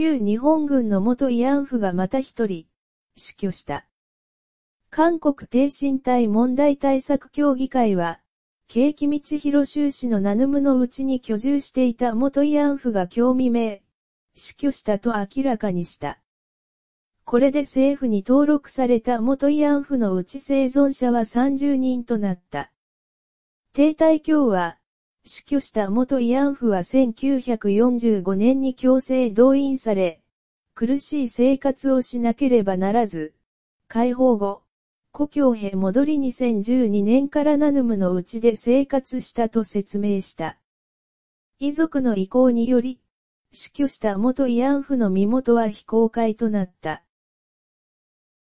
旧日本軍の元慰安婦がまた一人、死去した。韓国低身体問題対策協議会は、景気道広州市のナヌムのうちに居住していた元慰安婦が興味名、死去したと明らかにした。これで政府に登録された元慰安婦のうち生存者は30人となった。停体協は、死去した元慰安婦は1945年に強制動員され、苦しい生活をしなければならず、解放後、故郷へ戻り2012年からナヌムのうちで生活したと説明した。遺族の意向により、死去した元慰安婦の身元は非公開となった。